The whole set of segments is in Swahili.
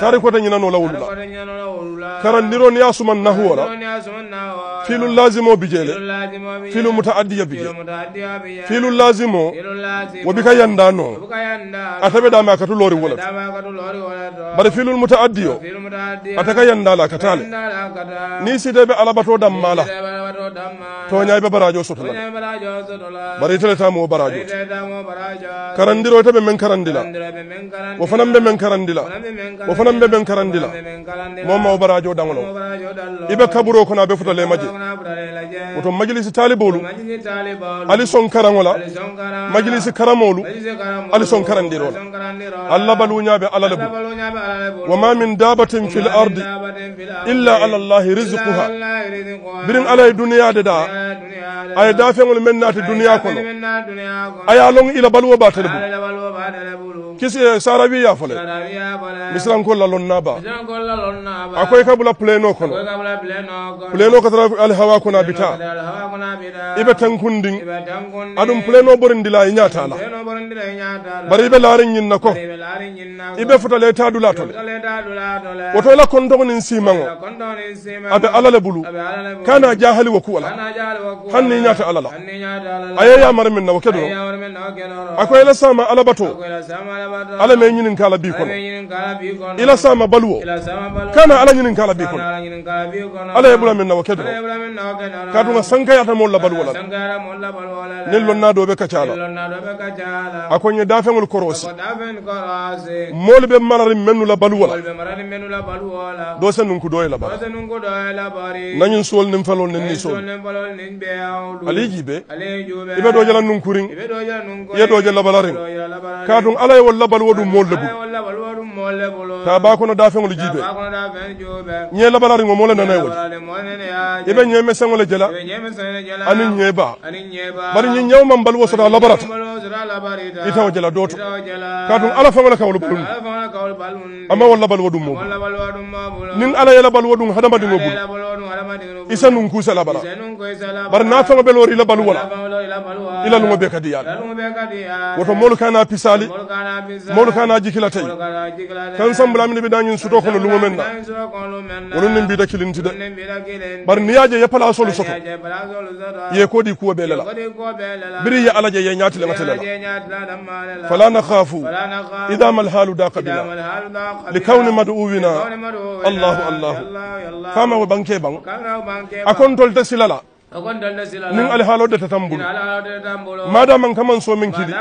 tari kota ñinanola wolu la karandiro ni asuman suman nahuwo fiilu lazimo bi jele fiilu mutaaddiya bi je fiilu lazimo wo bi ka no atabe taɓe dama katu lori wolat bare fiilul mutaaddiyo ata ka yandala katale ni be alabato dammala toñayɓe barajo sotola bare iteletamo barajo karandiro be men karandila wo fanam be men karandila wo fanam be men karandila momma o barajo ɗaŋolo ibe kaburo kono be futale maje woto majlisi taalibolu ali son karaŋo majlisi karamolu ali son karandirola la alla baluñaɓe ala le bo wa ma min dabatin fil ardi illa ala llahi risikuha birin ala ye de da a ye dafeŋolu men naati duniya kono aya ye loŋ ila baluwo batele bo kisi eh, sarabi y'a fɔlɛ misilanko lalɔn naba a ko i ka bula puleno kɔnɔ puleno ka tara alihawa kɔnɔ a bi taa i bɛ tankun din adun puleno borin dila i ɲata la bari i bɛ laari na kɔ i bɛ futale ta dula tɔle woto la kɔntɔgɔ nin sima ŋɔ a bɛ ala le bulu kana jahali waku ala hali ni ɲata ala la a ye yamari min na o kɛ dɔrɔn a ko yɛlɛ sama alabato ala ma ɲini k'a la bi kono ila sa ma baluwo kana ala ɲini k'a bi kono ala ye bula min na o kɛ dɔrɔn k'a dun ka sankayata mɔɔ labaluwo la ni lɔnna dɔ bɛ ka ca la a ko n ye dafɛnwolu kɔrɔsi moolu be marari mennu la baluwo la dɔ se nunku do ye labari na ɲin suwol nin fɛlol ni nisol ali jibe i bɛ dɔ jala nunkurin i ye dɔ jɛ labalarin k'a dun ala ye labal wadu mon labu ka ba kɔnɔ da fɛnw ji bɛ ɲɛ labalari ŋo mɔlɛ nana ye wali i bɛ ɲɛ mɛ sɛŋo le jɛla ani ɲɛba bari ɲɛ ɲɛw man baluwo sɔrɔ a labara ta i t'o jɛla k'a dun ala fɛn le ka wolu bolo a ma wala baluwo dun mɔ ni ala yɛlɛ baluwo dun hadamadenw bolo i sɛ nun kusa labara bari n'a fɛn bɛ lori la baluwa la i la lungo be ka di yala woto mɔlu kana pisali mɔlu kana jikilatɛ kan san bula mini bi dan yin suto kono lumo men na wonun nin kilin ti de bari ni yaje pala solo soko ye ko di kuwa belala biri ya alaje ya nyaati le matela fala khafu idha mal halu daqabila لكون allah allah kama wa banke بان akon تلتسل لا min alhalo da ta tambulu mada man kaman so min kili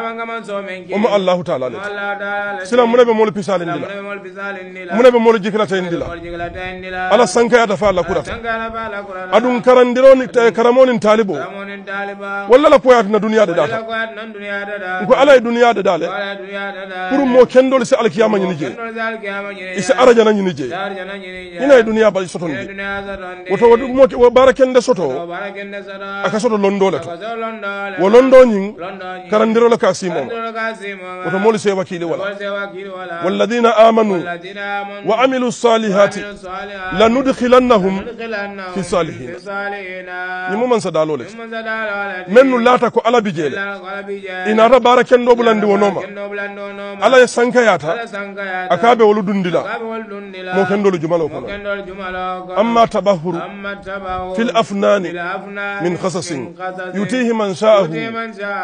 umma allahu ta'ala ne sila muna be mol pisalin dila muna be mol jikla tayin ndila. ala sanka ya dafa la kurata adun karandiro ni eh, ta karamonin talibo walla la koyat na duniya da data ko ala duniya da dale pour mo kendol si alkiyama ni je araja na ni je ina duniya ba soton ni wato mo barakende soto aka soto londo le to wo londoñin ñin karandirole ka simoma woto moolu se wakili wala walladina amanu wa amilu salihati lanudkhilannahum fi salihin ñimu mansa sa dalo le men nu laata ko ala bi jeele inata baara kendo bulandi wo ala ye sankayata a ka be wolu dundila mo kendolu jumalo kono amma tabahuru fil afnani من خصص يؤتيه من شاء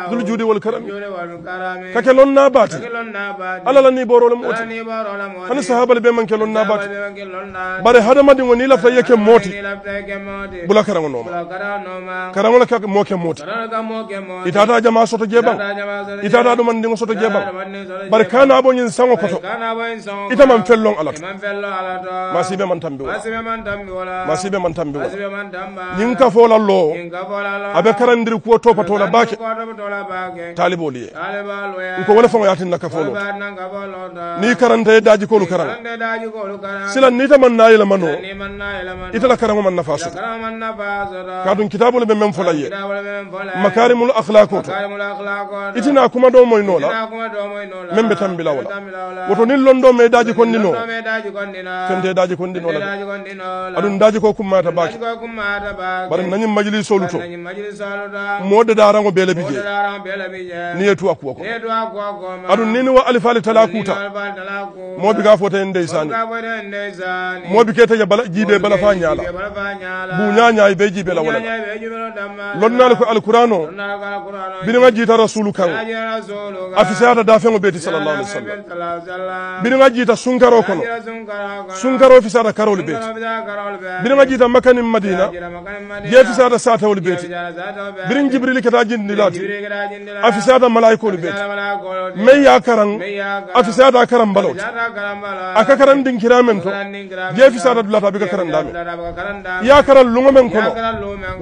ذو الجود والكرم ككلون نابات الا لن يبرو لموت انا صحاب اللي بمن كلون نابات بري هذا ما دين ونيلا في يك موتي بلا كرم نوما كرم لك موك موت اذا دا جماعه صوت جيبا اذا دا من دين صوت جيبا بري كان ابو نين سانو كوتو اذا من فلون على ما سيبي من تامبي ما سيبي من تامبي ما سيبي من تامبي ولا ينكفول bolo a karandiri kuwo to patola bake taalibolu ye nko wo le faŋo ye atin na kafolo niŋ karanta ye daajikolu karaŋ sila niita man na yelema no ita la karaŋo man nafa soto kaatuŋ kitaabolu be meŋ fo ye makarimulu akhlako to ite naa kuma doo moy nola mem meŋ be tambila la woto ni londoo me daajikondi noo fente daajikondi noo la aduŋ daajiko kummaata baake bari nañiŋ majilisolu to mo dadaraŋo bee le bi jee niŋ ye tuwa kuwo kono aduŋ niŋ ni wo alifaali talaa kuuta moo bi ka fo te ndeysaani moo bi kee te je jiibee balafaa ñaa la buuñaa ñaa i bee jiibee la wo le lonnaali ko alkuraano biriŋa jiita rasulu kaŋ a fisayaata daafeŋo bee ti salallahu alai wa sallam jiita sunkaroo kono sunkaroo fisaata karolu bee ti biriŋa jiita makka niŋ madina jee fisaata ala sata wol beeti birin jibril keta jindi laati afisata malaikolu beeti men ya karan a karan baloti aka karan dinkira men to je fisata dulata bika karan dame ya karan luŋo men kono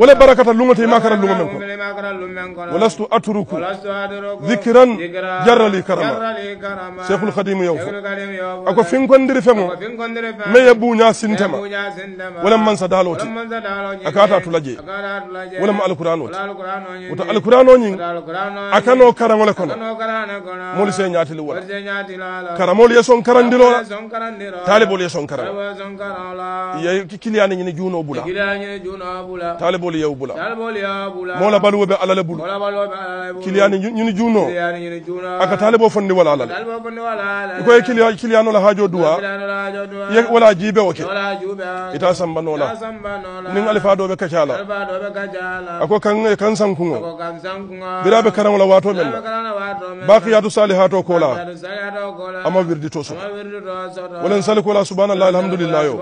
wala barakata lungo te ma karan lungo men kono walastu atruku dhikran jarra li karama sheikhul fo a ko finkondiri femo me ye buña sintema wala man sadaloti tula tulaje wonema alqur'ano ti woto alqur'ano ñin a kano kono moolu se ñaatili wala karamoolu ye son karandiro la taaliboolu ye son karaŋo ye kiliyaani ñini juuno bula taaliboolu yew bula moo la baluwo be ala le bulu kiliyaani ñini juuno aka ka taaliboo fondi wala ala le i ko ye kiliyaano la haajo duwa ye wala jiibe ke ita sambanola niŋ alifaa doo be kaca la ako bɛ gaja kan ŋe kan san kuŋo bira be karaŋo la waato meŋ na bakiyatu salihato ko la a ma wiridi to so wala nsali ko la subhanallah alhamdulillah yo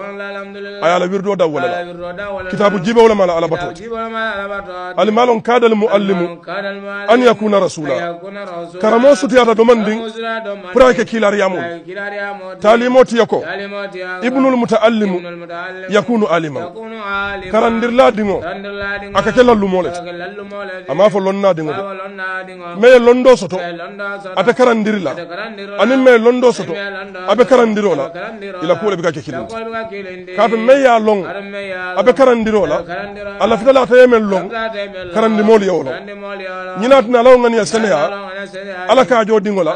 a ye ala wirido da wala la kitabu jibewo le ma la alabato alimalon kadal muallimu an yakuna rasula karamo sutiyata doman man diŋ pour a ke kilariyamol talimo tiya ko ibnul mutaallimu yakunu alima karandirla diŋo a ka kɛ lallumo le a m'a fɔ lɔnna diŋo de me ye lɔndo soto ate karandiri la aniŋ me ye lɔndo soto a be karandiri o la ila kuwo le be ka ke kiliŋ kaatu me ye a loŋ a be karandiri la a lafitala a ta ye meŋ lɔŋ karandimoolu ye wo lɔ ñina tina alawo ŋaniya seneya ala ka jo dingo la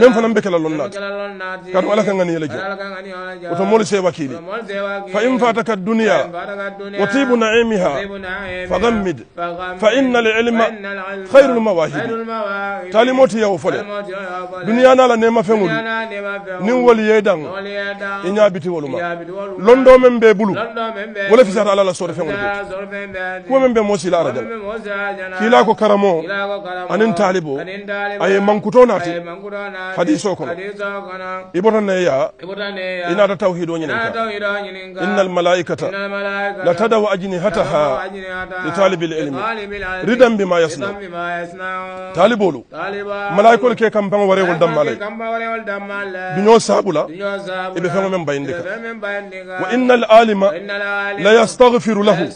men fana be kela lon kan ala ka ngani le je to moolu see wakili fa in fataka duniya wa tibu fa fagammid fa inna lilma khayru lmawahidi taalimo ti yewo fo le duniya na la neema feŋolu niŋ wolu ye daŋ i biti woluma ma londo mem be bulu wala fi fisata ala la soto feŋolu ko kuwo be moo siila arajala ko karamo anin taalibo aye mankuto naati hadiseo kono ibota neya inata tawhido ñininka inna almalaikata la tadaw ajnihataha li talibi lilmi ridan bima yasna talibolu malaikol ke kampan warewol dammalay duño sabula ibe fengo men bayindika wa inna alima la yastaghfiru lahu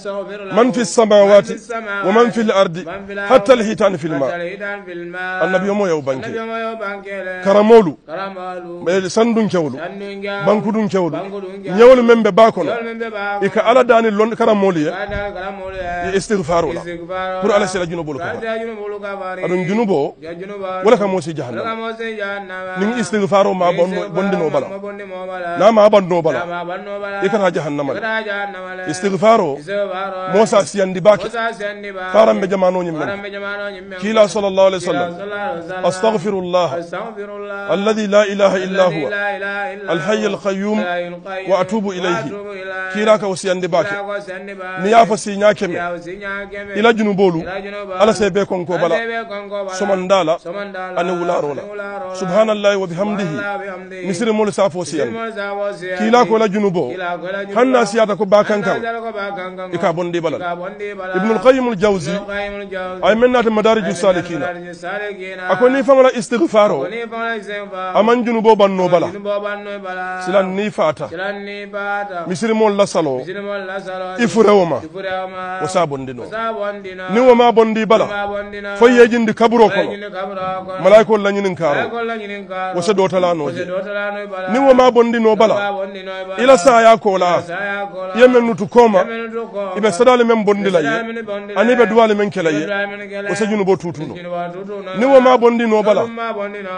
man fi السماوات ومن في الأرض حتى الهيتان في الماء النبي يومو يو بانك النبي يومو يو بانك كرامولو كرامولو سندون كيولو سندون بانكو دون كيولو نيول ممبا باكون نيول ممبا باكون إيكا على داني لون كرامولي كرامولي استغفار ولا استغفار ولا سيلا جنوب ولا كبار أدون جنوب ولا كموسي جهنم ولا كموسي جهنم نين استغفار وما بند نوبالا لا ما بند نوبالا إيكا ها جهنم استغفار موسى سيان دي باكي فارم بجمانو نيمبا كيلا صلى الله عليه وسلم أستغفر الله الذي لا إله إلا هو الحي القيوم وأتوب إليه كيراك وسيان دباك نيافة سيناكم إلى جنوبولو على سيبه سيبيكم كوبلا سمندالا أنا ولارولا سبحان الله وبحمده مصر مول سافو سيان كيراك ولا جنوبو حنا سيادك باكان كان إكابون دي بلا ابن القيم الجوزي أي منات مدارج السالكين a ko n'i fangala istigfaro a man junubo banno bala silan n'i fata misirimol la salo i wo ma wo sa no ni wo ma bondi bala fo yejindi kaburo kono malaikol la ñinin karo wo se dotala noje ni wo ma bondino bala ila saya kola ye men nutu koma ibe sadali men bondi la ye ani be duwali men kela ye wo se junubo tutuno ni wo ma bondi no bala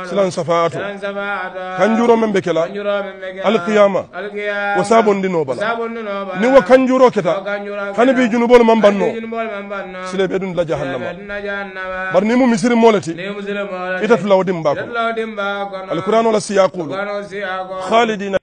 silan safaato kanjuro men be kela alqiyama wo sa bondi no bala ni wo kanjuro keta hani bi junubol man banno sile be dun la jahannama bari ni mu misiri molati itatu lawdim bako alquran wala siyaqulu khalidina